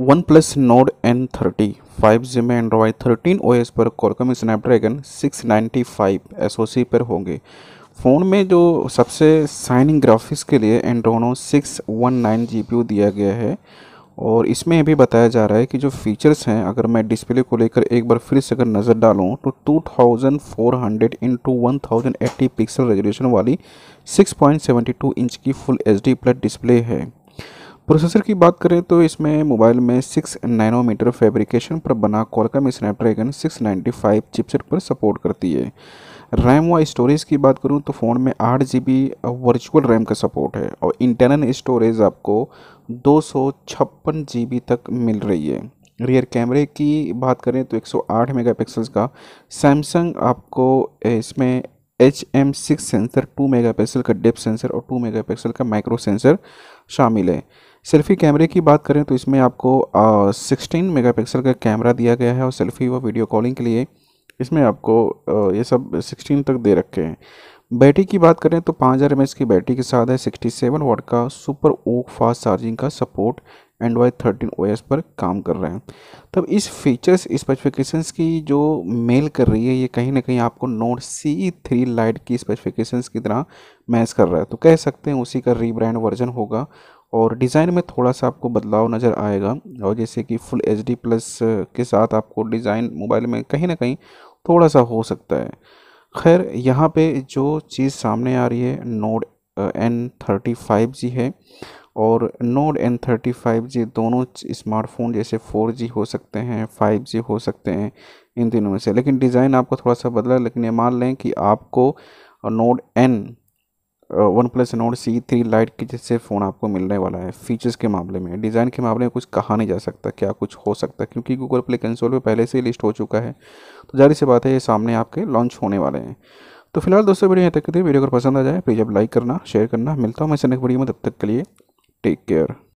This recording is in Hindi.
one OnePlus Nord N thirty five G में एंड्रॉयड थर्टीन ओ एस पर Qualcomm Snapdragon six ninety five S O C पर होंगे फ़ोन में जो सबसे साइनिंग ग्राफिक्स के लिए Adreno six one nine G P U दिया गया है और इसमें यह भी बताया जा रहा है कि जो फीचर्स हैं अगर मैं डिस्प्ले को लेकर एक बार फिर से अगर नज़र डालूं तो 2400 thousand four hundred into one thousand eighty pixel resolution वाली 6.72 इंच की full H D plus display है प्रोसेसर की बात करें तो इसमें मोबाइल में सिक्स नाइनोमीटर फैब्रिकेशन पर बना कॉलकम स्नैपड्रैगन 695 चिपसेट पर सपोर्ट करती है रैम व स्टोरेज की बात करूं तो फ़ोन में आठ जी बी वर्चुअल रैम का सपोर्ट है और इंटरनल स्टोरेज आपको दो सौ छप्पन जी बी तक मिल रही है रियर कैमरे की बात करें तो 108 मेगापिक्सल का सैमसंग आपको इसमें H M six sensor two megapixel का डेप सेंसर और टू मेगा पिक्सल का माइक्रो सेंसर शामिल है सेल्फ़ी कैमरे की बात करें तो इसमें आपको सिक्सटीन मेगापिक्सल का कैमरा दिया गया है और सेल्फ़ी व वीडियो कॉलिंग के लिए इसमें आपको आ, ये सब सिक्सटीन तक दे रखे हैं बैटरी की बात करें तो पाँच हज़ार की बैटरी के साथ है सिक्सटी सेवन वाट का सुपर ओक फास्ट चार्जिंग का सपोर्ट एंड्रॉयड थर्टीन ओ पर काम कर रहे हैं तब इस फीचर्स स्पेसिफिकेशंस की जो मेल कर रही है ये कहीं ना कहीं आपको नोट सी थ्री लाइट की स्पेसिफिकेशंस की तरह मैच कर रहा है तो कह सकते हैं उसी का रीब्रांड वर्जन होगा और डिज़ाइन में थोड़ा सा आपको बदलाव नज़र आएगा और जैसे कि फुल एच डी प्लस के साथ आपको डिज़ाइन मोबाइल में कहीं ना कहीं थोड़ा सा हो सकता है खैर यहाँ पे जो चीज़ सामने आ रही है Nord N thirty five G है और Nord N thirty five G दोनों स्मार्टफोन जैसे फ़ोर जी हो सकते हैं फाइव जी हो सकते हैं इन दिनों में से लेकिन डिज़ाइन आपको थोड़ा सा बदला लेकिन ये मान लें कि आपको Nord N OnePlus Nord CE three Lite के जैसे फ़ोन आपको मिलने वाला है फीचर्स के मामले में डिज़ाइन के मामले में कुछ कहा नहीं जा सकता क्या कुछ हो सकता क्योंकि गूगल प्ले कंसोल पे पहले से ही लिस्ट हो चुका है तो जारी सी बात है ये सामने आपके लॉन्च होने वाले हैं तो फिलहाल दोस्तों वीडियो यहाँ तक के वीडियो अगर पसंद आ जाए प्लीज़ अब लाइक करना शेयर करना मिलता हूँ मैं से वीडियो में तब तक के लिए टेक केयर